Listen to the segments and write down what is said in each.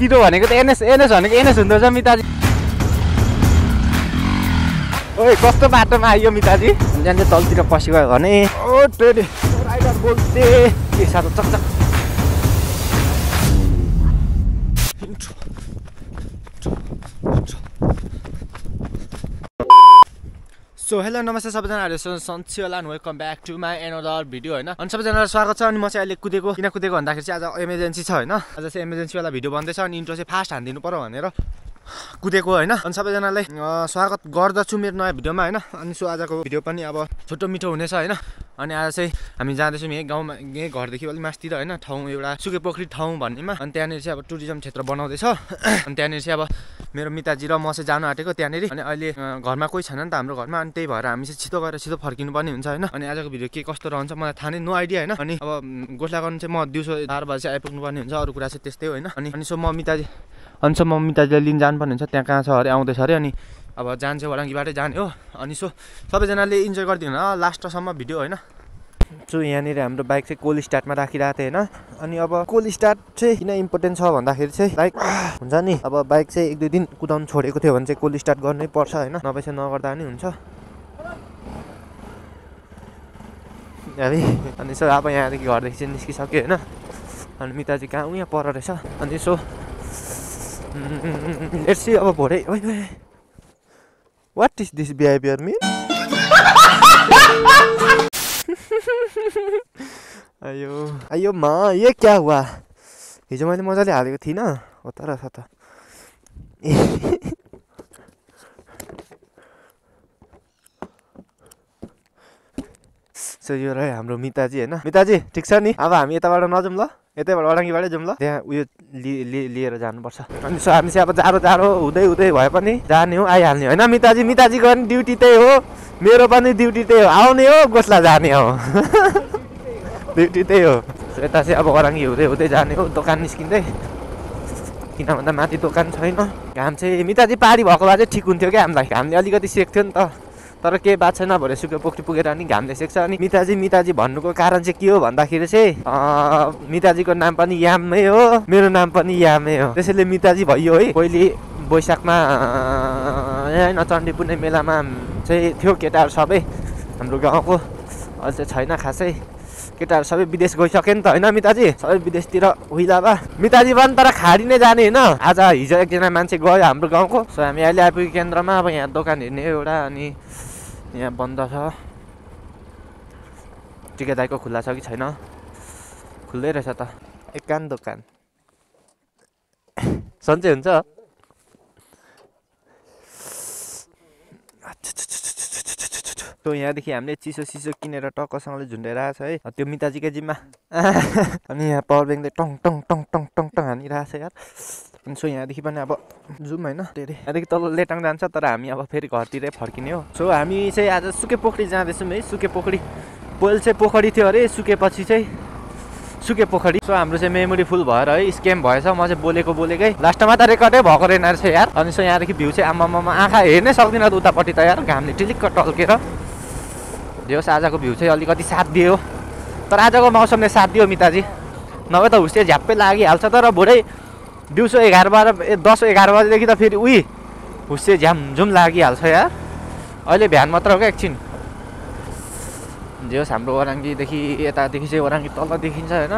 पिरो भनेको त एनएस एनएस भनेको एनएस हुँदो रहेछ मिताजी ओए कस्तो बाटोमा आइयो मिताजी जान्छ तलतिर पसिगयो भने ओ ट्रेन राइडर बोल्थे के साथो चकचक सो हेलो नमस्ते सबैजनाहरू सन्चि होला welcome back to my another video होइन अनि सबैजनालाई स्वागत छ अनि म चाहिँ अहिले कुदेको किन कुदेको भन्दाखेरि चाहिँ आज इमर्जेन्सी छ होइन आज चाहिँ इमर्जेन्सीवाला भिडियो भन्दैछ अनि इन्ट्रो चाहिँ फास्ट हानिदिनु पऱ्यो भनेर कुदेको होइन अनि सबैजनालाई स्वागत गर्दछु मेरो नयाँ भिडियोमा होइन अनि सो आजको भिडियो पनि अब छोटो मिठो हुनेछ होइन अनि आज चाहिँ हामी जाँदैछौँ यहीँ गाउँमा यहीँ घरदेखि अलिक मासतिर होइन ठाउँ एउटा सुके पोखरी ठाउँ भन्नेमा अनि त्यहाँनिर चाहिँ अब टुरिज्म क्षेत्र बनाउँदैछ अनि त्यहाँनिर चाहिँ अब मेरो मिताजी र म चाहिँ जानु आँटेको त्यहाँनिर अनि अहिले घरमा कोही छैन नि त हाम्रो घरमा अनि त्यही भएर हामी चाहिँ छिटो गएर छिटो फर्किनु पर्ने हुन्छ होइन अनि आजको भिडियो के कस्तो रहन्छ मलाई थाहा नै नो आइडिया होइन अनि अब गोठला गर्नु चाहिँ म दिउँसो चार बजी चाहिँ आइपुग्नु पर्ने हुन्छ अरू कुरा चाहिँ त्यस्तै होइन अनि अनि सो म मिताजी अनि सो म मिताजीलाई लिन जानुपर्ने हुन्छ त्यहाँ कहाँ छ अरे आउँदैछ अरे अनि अब जान्छ वडाङ्गीबाटै जाने हो अनि सो सबैजनाले इन्जोय गरिदिनु होला लास्टसम्म भिडियो होइन सो यहाँनिर हाम्रो बाइक चाहिँ कोल स्टार्टमा राखिरहेको थिएँ होइन अनि अब कोल स्टार्ट चाहिँ किन इम्पोर्टेन्ट छ भन्दाखेरि चाहिँ बाइक हुन्छ नि अब बाइक चाहिँ एक दुई दिन कुदाउनु छोडेको थियो भने चाहिँ कोल स्टार्ट गर्नै पर्छ होइन नभए चाहिँ नगर्दा पनि हुन्छ अनि सो अब यहाँदेखि घरदेखि चाहिँ निस्किसक्यो होइन अनि मिताजी कहाँ यहाँ पर रहेछ अनि सो एसी अब भोरै What is this behavior mean? आयो आयो मा यो क्या वा हिजो मैले मजाले हालेको थिइनँ हो त रहेछ त सो यो रह्यो हाम्रो मिताजी होइन मिताजी ठिक छ नि अब हामी यताबाट नजाउँ ल यतैबाट अडङ्गीबाटै जाउँ ल त्यहाँ उयो लिएर जानुपर्छ अनि हामी चाहिँ अब जाडो जाडो हुँदै हुँदै भए पनि जाने हो आइहाल्ने होइन मिताजी मिताजीको पनि ड्युटी त्यही हो मेरो पनि ड्युटी त्यही हो आउने हो गोसला जाने हो ड्युटी त्यही हो यता चाहिँ अब अडाङ्गी हुँदै हुँदै जाने हो दोकान निस्किँदै किन भन्दा माथि दोकान छैन घाम चाहिँ मिताजी पारी भएको भए चाहिँ ठिक हुन्थ्यो क्या हामीलाई घामले अलिकति सेक्थ्यो नि त तर के बात छैन भोलि सुके पोखरी पुगेर अनि घामले सेक्छ अनि मिताजी मिताजी भन्नुको कारण चाहिँ के हो भन्दाखेरि चाहिँ मिताजीको नाम पनि यामै हो मेरो नाम पनि यामै हो त्यसैले मिताजी भइयो है पहिले वैशाखमा यहाँ चण्डी पुर्ने मेलामा चाहिँ थियो केटाहरू सबै हाम्रो गाउँको अहिले चाहिँ छैन खासै केटाहरू सबै विदेश गइसक्यो नि त होइन मिताजी सबै विदेशतिर बा मिताजी पनि तर खाडी नै जाने होइन आज हिजो एकजना मान्छे गयो हाम्रो गाउँको सो हामी अहिले आइपुग्यो केन्द्रमा अब यहाँ दोकान हेर्ने एउटा अनि यहाँ बन्द छ टिका खुल्ला छ कि छैन खुल्दै रहेछ त एकान दोकान सन्चै हुन्छ त्यो यहाँदेखि हामीले चिसो चिसो किनेर टक्कसँगले झुन्डाइरहेको छ है त्यो मिताजीकै जिम्मा अनि यहाँ पावर ब्याङ्कले टङ टङ टङ टङ टङ टङ हानिरहेको छ यार अनि सो यहाँदेखि पनि अब जाउँ होइन धेरै यहाँदेखि तल लेटाङ जान्छ तर हामी अब फेरि घरतिरै फर्किने हो सो हामी चाहिँ आज सुके पोखरी जाँदैछौँ है सुके पोखरी पहिल चाहिँ पोखरी थियो अरे सुकेपछि चाहिँ सुके पोखरी सो हाम्रो चाहिँ मेमोरी फुल भएर है स्क्याम भएछ म चाहिँ बोलेको बोलेकै लास्टमा त रेकर्डै भएको रहेन रहेछ यार अनि सो यहाँदेखि भ्यू चाहिँ आमामामा आँखा हेर्नै सक्दिनँ त उतापट्टि त यार घामले टिलिक्क टल्केर होस् आजको भ्यू चाहिँ अलिकति साथ दियो तर आजको मौसमले साथ दियो मिताजी नभए त हुस्टे झ्याप्पै लागिहाल्छ तर भोरै दिउँसो एघार बाह्र ए दस एघार बजीदेखि त फेरि उही हुस्से झ्यामझुम लागिहाल्छ यार अहिले भ्यान मात्र हो क्या एकछिन जे होस् हाम्रो ओराङ्गीदेखि यतादेखि चाहिँ वराङ्गी तल देखिन्छ होइन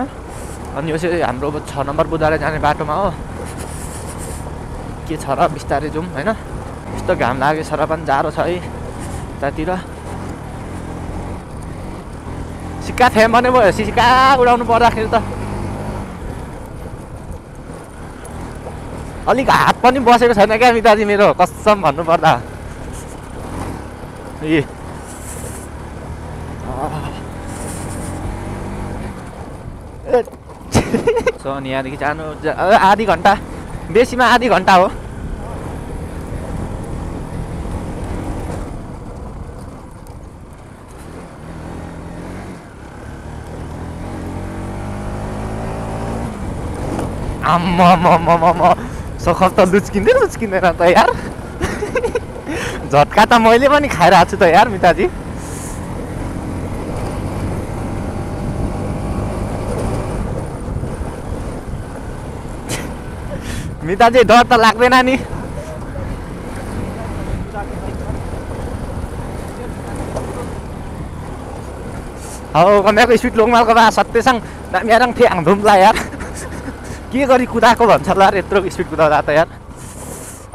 अनि यो चाहिँ हाम्रो छ नम्बर बुधाएर जाने बाटोमा हो के छ र बिस्तारै जाउँ होइन यस्तो घाम लागेछ र पनि जाडो छ है यतातिर सिक्का थ्याम्प भने भयो सिक्का उडाउनु पर्दाखेरि त अलिक हात पनि बसेको छैन क्या मिताजी मेरो कसम भन्नुपर्दा ए सो अनि यहाँदेखि जानु आधी घन्टा बेसीमा आधी घन्टा हो आम्मा सखर त लुचकिँदै लुचकिँदैन त यार झट्का त मैले पनि खाइरहेको छु त यार मिताजी मिताजी डर त लाग्दैन नि हो कन्याको स्पिड लोङमालको बा सत्यसँग दामियारङ आङ धुम्ला यार के गरी कुदाएको भन्छ ल यत्रो स्पिड कुदाउँदा त यार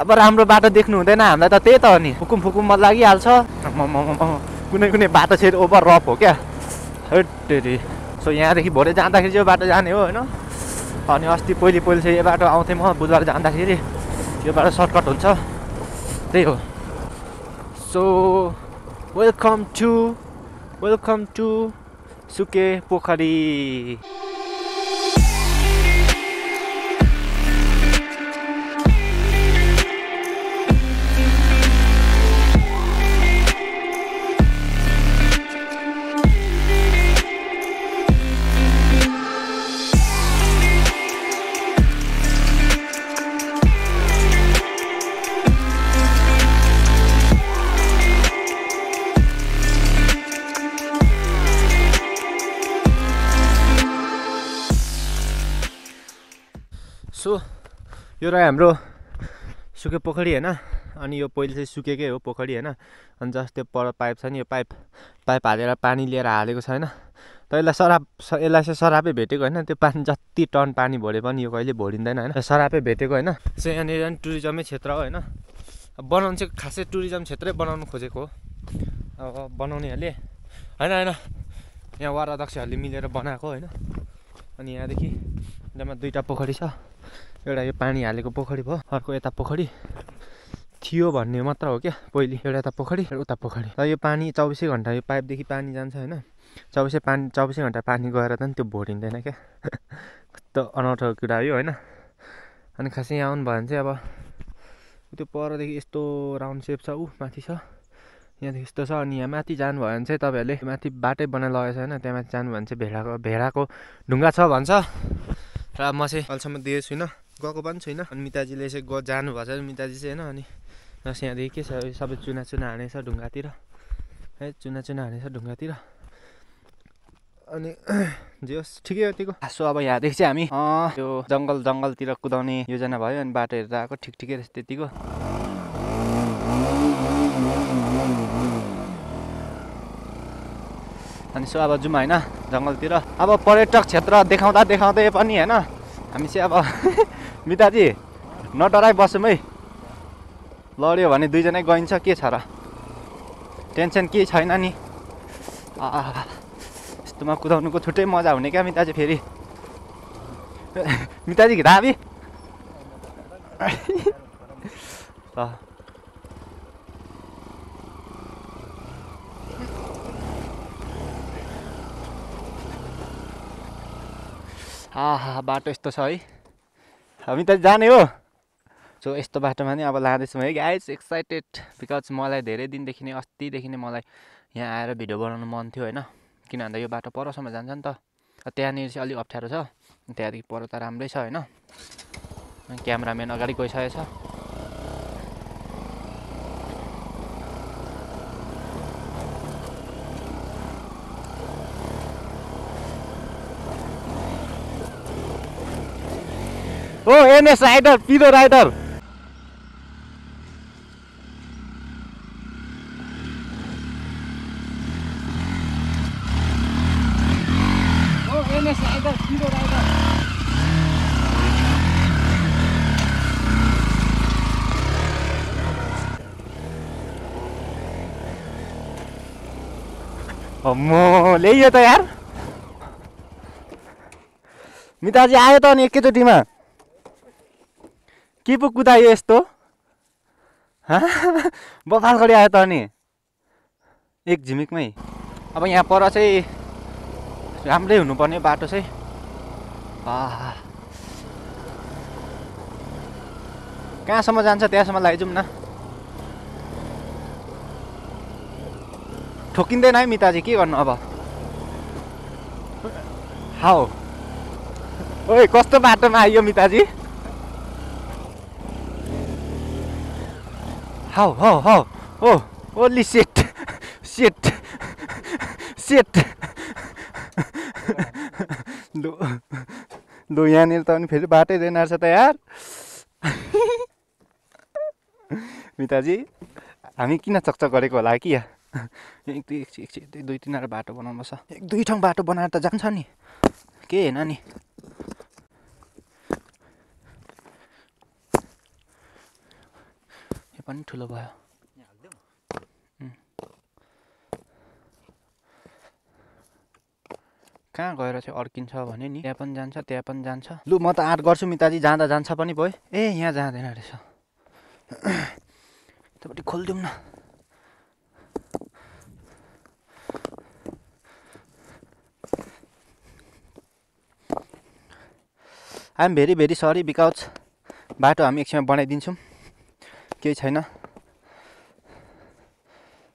अब राम्रो बाटो देख्नु हुँदैन हामीलाई त त्यही त हो नि फुकुम फुकुम फुकुममा लागिहाल्छ कुनै कुनै बाटो छ ओभर रफ हो क्या हेटेरी सो यहाँदेखि भोलि जाँदाखेरि चाहिँ यो बाटो जाने हो होइन अनि अस्ति पहिले पहिले चाहिँ यो बाटो आउँथेँ म बुधबार जाँदाखेरि यो बाटो सर्टकट हुन्छ त्यही हो so welcome to welcome to Suke Pokhari छु यो रह्यो हाम्रो सुके पोखरी होइन अनि यो पहिले चाहिँ सुकेकै हो पोखरी होइन अनि त्यो पर पाइप छ नि यो पाइप पाइप हालेर पानी लिएर हालेको छ होइन त यसलाई सराप यसलाई चाहिँ सरापै भेटेको होइन त्यो पानी जति टन पानी भरे पनि यो कहिले भरिँदैन होइन सरापै भेटेको होइन सो यहाँनिर टुरिज्मै क्षेत्र हो होइन बनाउनु चाहिँ खासै टुरिज्म क्षेत्रै बनाउनु खोजेको हो अब बनाउनेहरूले होइन होइन यहाँ वार अध्यक्षहरूले मिलेर बनाएको होइन अनि यहाँदेखि जम्मा दुईवटा पोखरी छ एउटा यो पानी हालेको पोखरी भयो अर्को यता पोखरी थियो भन्ने मात्र हो क्या पहिले एउटा यता पोखरी उता पोखरी र यो पानी चौबिसै घन्टा यो पाइपदेखि पानी जान्छ होइन चौबिसै पानी चौबिसै घन्टा पानी गएर त त्यो भोटिँदैन क्या कस्तो अनौठो कुरा यो होइन अनि खासै यहाँ आउनु भयो भने चाहिँ अब त्यो परदेखि यस्तो राउन्ड सेप छ ऊ माथि छ यहाँदेखि यस्तो छ अनि यहाँ माथि जानुभयो भने चाहिँ तपाईँहरूले माथि बाटै बनाएर लगेको छ होइन त्यहाँ माथि जानुभयो भने चाहिँ भेडाको भेडाको ढुङ्गा छ भन्छ र म चाहिँ अहिलेसम्म दिएको छुइनँ गएको पनि छुइनँ अनि मिताजीले चाहिँ ग जानुभएको छ मिताजी चाहिँ होइन अनि जस यहाँदेखि के छ सबै चुना चुना हानेछ ढुङ्गातिर है चुना चुना हानेछ ढुङ्गातिर अनि जे होस् ठिकै हो त्यो सो अब यहाँदेखि चाहिँ हामी त्यो जङ्गल जङ्गलतिर कुदाउने योजना भयो अनि बाटो हेरेर आएको ठिक ठिकै रहेछ त्यतिको अनि सो अब जाउँ होइन जङ्गलतिर अब पर्यटक क्षेत्र देखाउँदा देखाउँदै पनि होइन हामी चाहिँ अब मिताजी नडराइ बसौँ है लड्यो भने दुईजनै गइन्छ के छ र टेन्सन केही छैन नि यस्तोमा कुदाउनुको छुट्टै मजा हुने क्या मिताजी फेरि मिताजी घिराबी ल आहा बाटो यस्तो छ है हामी त जाने हो सो यस्तो बाटोमा नि अब लाँदैछौँ है गाइज एक्साइटेड बिकज मलाई धेरै दिनदेखि नै अस्तिदेखि नै मलाई यहाँ आएर भिडियो बनाउनु मन थियो होइन किनभन्दा यो बाटो परसम्म जान्छ नि त त्यहाँनिर चाहिँ अलिक अप्ठ्यारो छ त्यहाँदेखि पर त राम्रै छ होइन क्यामराम्यान अगाडि गइसकेको छ हो एनएस राइडर पिरो राइडर म ल्याइयो त यार मिताजी आयो त अनि एकैचोटिमा के पो कुदायो यस्तो बफालखडी आयो त अनि एक झिमिकमै अब यहाँ पर चाहिँ राम्रै हुनुपर्ने बाटो चाहिँ कहाँसम्म जान्छ त्यहाँसम्म लैजाउँ न ठोकिँदैन है मिताजी के गर्नु अब हाउ ओइ कस्तो बाटोमा आइयो मिताजी हाउ हाउ हाउ ओ ओली सेट सेट सेट लो लु यहाँनिर त पनि फेरि बाटै रहेन रहेछ त यार मिताजी हामी किन चकचक गरेको होला कि एक दुई एकछिन एक दुई तिनवटा बाटो बनाउनुपर्छ एक दुई ठाउँ बाटो बनाएर त जान्छ नि के होइन नि पनि ठुलो भयो कहाँ गएर चाहिँ अड्किन्छ भने नि त्यहाँ पनि जान्छ त्यहाँ पनि जान्छ लु म त आँट गर्छु मिताजी जाँदा जान्छ पनि भयो ए यहाँ जाँदैन रहेछ यतापट्टि खोलिदिउँ न I'm very very sorry because बाटो हामी एकछिनमा बनाइदिन्छौँ केही छैन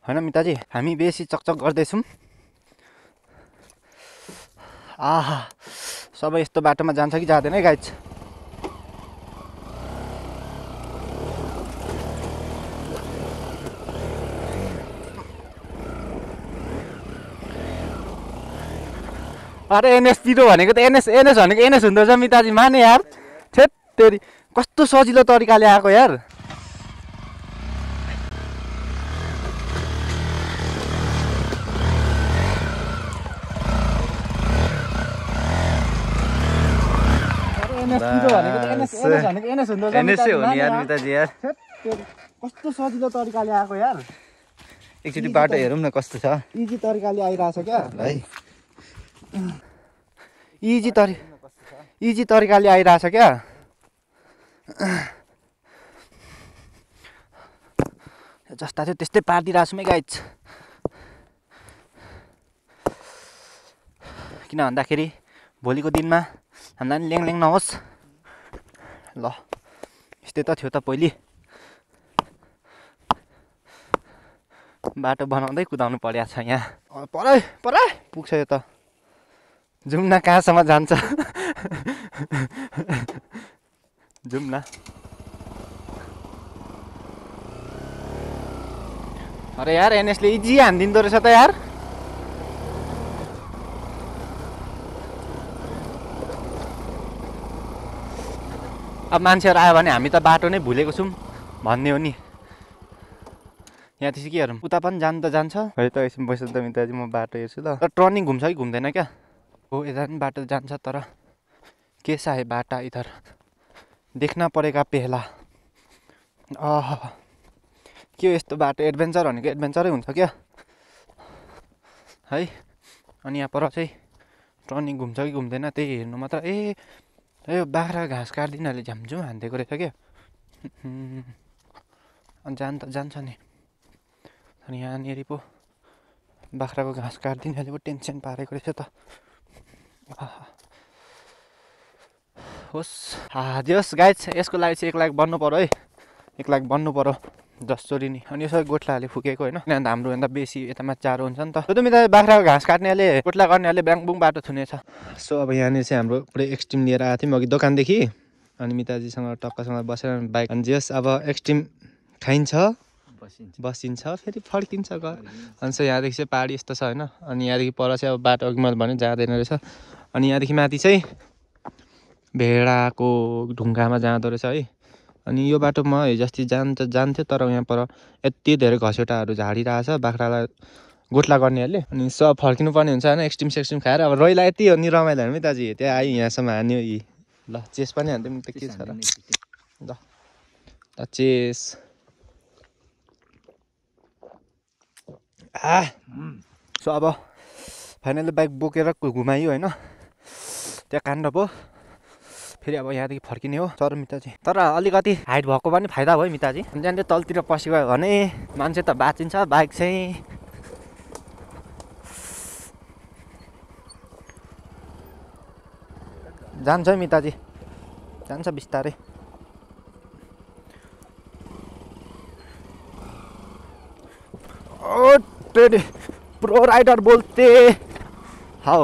होइन मिताजी हामी बेसी चकचक गर्दैछौँ आहा सबै यस्तो बाटोमा जान्छ कि जाँदैन है गाइज अरे एनएस पिरो भनेको त एनएस एनएस भनेको एनएस हुँदो रहेछ मिताजी माने यार थेत्तेरी कस्तो सजिलो तरिकाले आएको यार कस्तो सजिलो तरिकाले आएको यार एकचोटि बाटो हेरौँ न कस्तो छ इजी तरिकाले आइरहेको छ क्या है इजी तरि इजी तरिकाले आइरहेछ क्या जस्ता थियो त्यस्तै पारिदिइरहेको छौँ है गाइज किन भन्दाखेरि भोलिको दिनमा हामीलाई पनि ल्याङल्याङ नहोस् ल यस्तै त थियो त पहिले बाटो बनाउँदै कुदाउनु परेको छ यहाँ परै परै पुग्छ यो त जाउँ न कहाँसम्म जान्छ जाउँ न अरे यार एनएसले इजी हानिदिँदो रहेछ त यार अब मान्छेहरू आयो भने हामी त बाटो नै भुलेको छौँ भन्ने हो नि यहाँ त्यसो के हेरौँ उता पनि जानु त जान्छ है त एकछिन बसेर त मिताजी म बाटो हेर्छु ल तर टर्निङ घुम्छ कि घुम्दैन क्या हो यता पनि बाटो जान्छ तर के साहे बाटा इधर देख्न परेका पेला अह के हो यस्तो बाटो एडभेन्चर भनेको एडभेन्चरै हुन्छ क्या है अनि यहाँ पर चाहिँ टर्निङ घुम्छ कि घुम्दैन त्यही हेर्नु मात्र ए यो बाख्रा घाँस काटिदिनाले झ्यामझुम हान्दिएको रहेछ क्या अनि जान त जान्छ नि अनि यहाँनिर पो बाख्राको घाँस अहिले पो टेन्सन पारेको रहेछ त होस् हाजिर होस् गाइज यसको लागि चाहिँ एक लाख बन्नु पऱ्यो है एक लाख बन्नु पऱ्यो जसरी नि अनि यसरी गोठलाहरूले फुकेको होइन किनभने भन्दा बेसी यतामा चारो हुन्छ नि त त्यो त बाख्राको घाँस काट्नेले गोठला गर्नेहरूले ब्याङबुङ बाटो थुनेछ सो अब यहाँनिर चाहिँ हाम्रो पुरै एक्सट्रिम लिएर आएको थियौँ अघि दोकानदेखि अनि मिताजीसँग टक्कसँग बसेर बाइक अनि जस अब एक्सट्रिम खाइन्छ बसिन्छ फेरि फर्किन्छ घर अनि सो यहाँदेखि चाहिँ पाहाडी यस्तो छ होइन अनि यहाँदेखि पर चाहिँ अब बाटो अघि मैले भने जाँदैन रहेछ अनि यहाँदेखि माथि चाहिँ भेडाको ढुङ्गामा जाँदो रहेछ है अनि यो बाटो म बाटोमा जान त जान्थ्यो तर यहाँ पर यति धेरै घसेटाहरू छ बाख्रालाई गोठला गर्नेहरूले अनि सब फर्किनु पर्ने हुन्छ होइन एक्सट्रिम सेक्सट्रिम खाएर अब रोइला यति हो नि रमाइलो हामी दाजु त्यहाँ आयो यहाँसम्म हान्यो यी ल चेस पनि हान्थ्यौँ त के छ र ल ल चेस आ सो अब फाइनली बाइक बोकेर घुमायो होइन त्यहाँ काण्ड पो फेरि अब यहाँदेखि फर्किने हो तर मिताजी तर अलिकति हाइट भएको पनि फाइदा भयो मिताजी अनि त्यहाँदेखि तलतिर पसिगयो भने मान्छे त बाँचिन्छ बाइक चाहिँ जान्छ मिताजी जान्छ बिस्तारै ओ प्रो राइडर बोल्थे हौ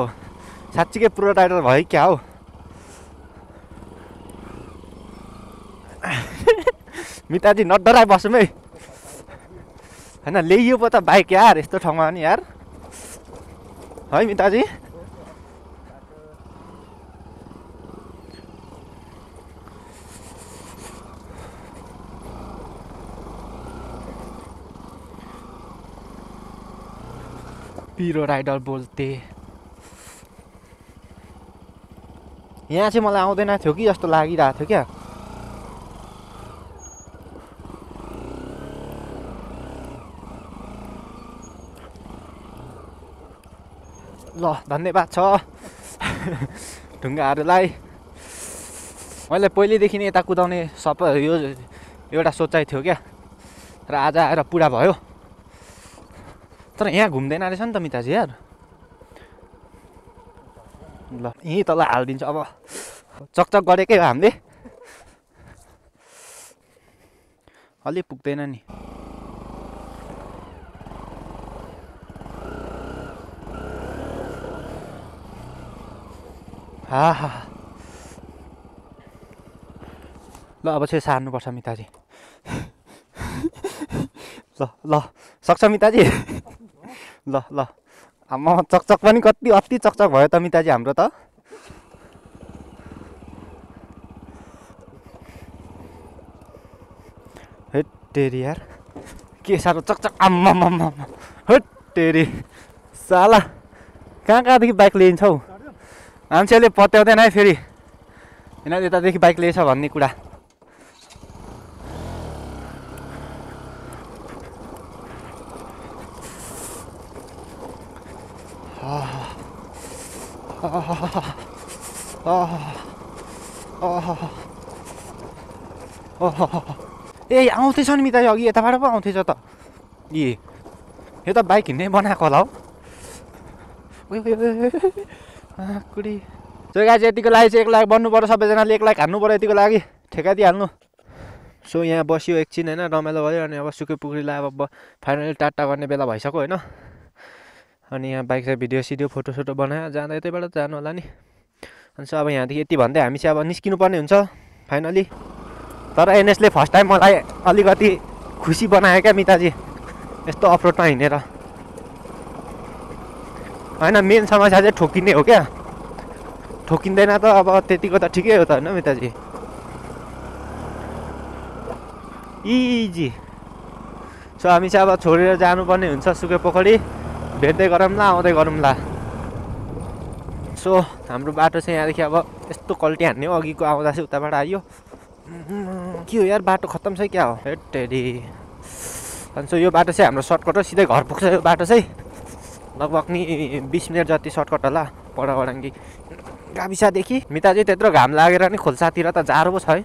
साँच्चीकै प्रो राइडर भयो क्या हौ मिताजी डराइ बसौँ है होइन ल्याइयो पो त बाइक यार यस्तो ठाउँमा नि यार है मिताजी पिरो राइडर बोल्थे यहाँ चाहिँ मलाई आउँदैन थियो कि जस्तो लागिरहेको थियो क्या ल धन्यवाद छ ढुङ्गाहरूलाई मैले पहिल्यैदेखि नै यता कुदाउने सप यो एउटा सोचाइ थियो क्या र आज आएर पुरा भयो तर यहाँ घुम्दैन रहेछ नि त मिताजी यार ल यहीँ तल हालिदिन्छ अब चकचक गरेकै हो हामीले अलि पुग्दैन नि आहा ल अब चाहिँ सार्नुपर्छ मिताजी ल ल सक्छ मिताजी ल ल आमा चकचक पनि कति अति चकचक भयो त मिताजी हाम्रो त हेटेरी यार के साह्रो चकचक आम्मा हेटेरी साला कहाँ कहाँदेखि बाइक ल्याइन्छ हौ मान्छेले पत्याउँदैन है फेरि होइन यतादेखि बाइक लिएछ भन्ने कुरा ए आउँथेछ नि मिताई अघि यताबाट पो आउँथेछ त ए यो त बाइक हिँड्ने बनाएको होला हौ कुडी सो गाई यतिको लागि चाहिँ एक लाख बन्नु पर्यो सबैजनाले एक लाख हान्नु पर्यो यतिको लागि ठेका दिइहाल्नु सो यहाँ बस्यो एकछिन होइन रमाइलो भयो अनि अब सुके पुखरीलाई अब फाइनली टाटा गर्ने बेला भइसक्यो होइन अनि यहाँ बाइक चाहिँ भिडियो सिडियो फोटो फोटोसोटो बनायो जाँदा यतैबाट जानु होला नि अनि सो अब यहाँदेखि यति भन्दै हामी चाहिँ अब निस्किनु पर्ने हुन्छ फाइनली तर एनएसले फर्स्ट टाइम मलाई अलिकति खुसी बनायो क्या मिताजी यस्तो अफरोडमा हिँडेर होइन मेन समस्या चाहिँ ठोकिने हो क्या ठोकिँदैन त अब त्यतिको त ठिकै हो त होइन मिताजी इजी सो हामी चाहिँ अब छोडेर जानुपर्ने हुन्छ सुके पोखरी भेट्दै गरौँला आउँदै गरौँला सो हाम्रो बाटो चाहिँ यहाँदेखि अब यस्तो कल्टी हान्ने हो अघिको आउँदा चाहिँ उताबाट आइयो के हो यार बाटो खत्तम छ क्या हो हेटेरी अनि सो यो बाटो चाहिँ हाम्रो सर्टकट हो सिधै घर पुग्छ यो बाटो चाहिँ लगभग नि बिस मिनट जति सर्टकट होला पडावडाङ्गी गाविसदेखि मिताजी त्यत्रो घाम लागेर नि खोल्सातिर त जाडो पो छ है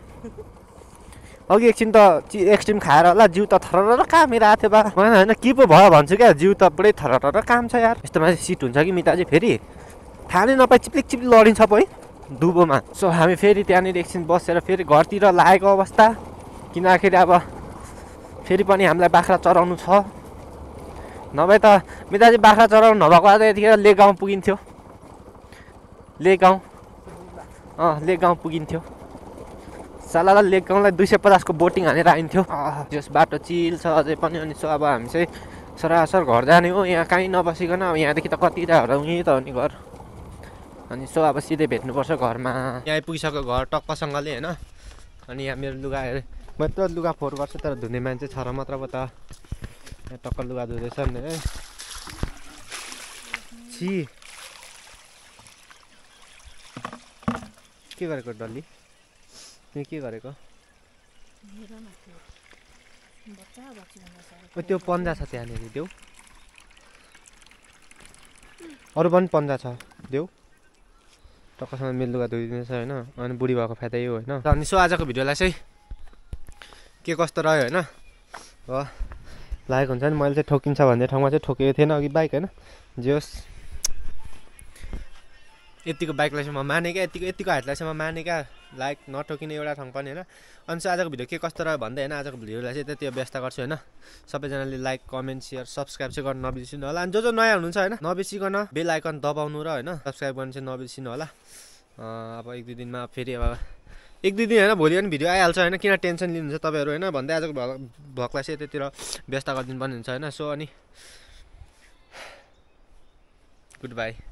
अघि एकछिन त एक्सट्रिम खाएर होला जिउ त थर कामेर आएको थियो बा मलाई होइन के पो भयो भन्छु क्या जिउ त पुरै थर काम छ यार यस्तोमा चाहिँ सिट हुन्छ कि मिताजी फेरि थाहा नै नपाई चिप्लिक चिप्लिक लडिन्छ पो है दुबोमा सो हामी फेरि त्यहाँनिर एकछिन बसेर फेरि घरतिर लागेको अवस्था किनखेरि अब फेरि पनि हामीलाई बाख्रा चराउनु छ नभए त मिताजी बाख्रा चराउनु नभएको आज यतिखेर ले गाउँ पुगिन्थ्यो ले गाउँ अँ ले गाउँ पुगिन्थ्यो साला लेक गाउँलाई दुई सय पचासको बोटिङ हानेर आइन्थ्यो जस बाटो चिल छ अझै पनि अनि सो अब हामी चाहिँ सरासर घर जाने हो यहाँ कहीँ नबसिकन अब यहाँदेखि त कति हराउ यहीँ त हो नि घर अनि सो अब सिधै भेट्नुपर्छ घरमा यहाँ आइपुगिसक्यो घर टक्कसँगले होइन अनि यहाँ मेरो लुगा म त लुगा फोहोर गर्छु तर धुने मान्छे छ र मात्र पो त यहाँ टक्क लुगा नि है छि के गरेको डल्ली तिमी के गरेको त्यो पन्जा छ त्यहाँनिर देऊ अरू पनि पन्जा छ देऊ टक्कसँग लुगा धोइदिनेछ होइन अनि बुढी भएको फाइदा यो होइन अनि सो आजको भिडियोलाई चाहिँ के कस्तो रह्यो होइन हो लागेको हुन्छ नि मैले चाहिँ ठोकिन्छ भन्ने ठाउँमा चाहिँ ठोकेको थिएन अघि बाइक होइन जे होस् यतिको बाइकलाई चाहिँ म माने क्या यतिको यतिको हाइटलाई चाहिँ म माने क्या लाइक नठोकिने एउटा ठाउँ पनि होइन अनि चाहिँ आजको भिडियो के कस्तो रह्यो भन्दै होइन आजको भिडियोलाई चाहिँ त्यति व्यस्त गर्छु होइन सबैजनाले लाइक कमेन्ट सेयर सब्सक्राइब चाहिँ गर्न नबिर्सिनु होला अनि जो जो नयाँ हुनुहुन्छ होइन नबिर्सिकन बेल आइकन दबाउनु र होइन सब्सक्राइब गर्नु चाहिँ नबिर्सिनु होला अब एक दुई दिनमा फेरि अब एक दुई दिन होइन भोलि पनि भिडियो आइहाल्छ होइन किन टेन्सन लिनुहुन्छ तपाईँहरू होइन भन्दै आजको भक् भक्ला चाहिँ यतातिर व्यस्त गरिदिनु पर्ने हुन्छ होइन सो अनि गुड बाई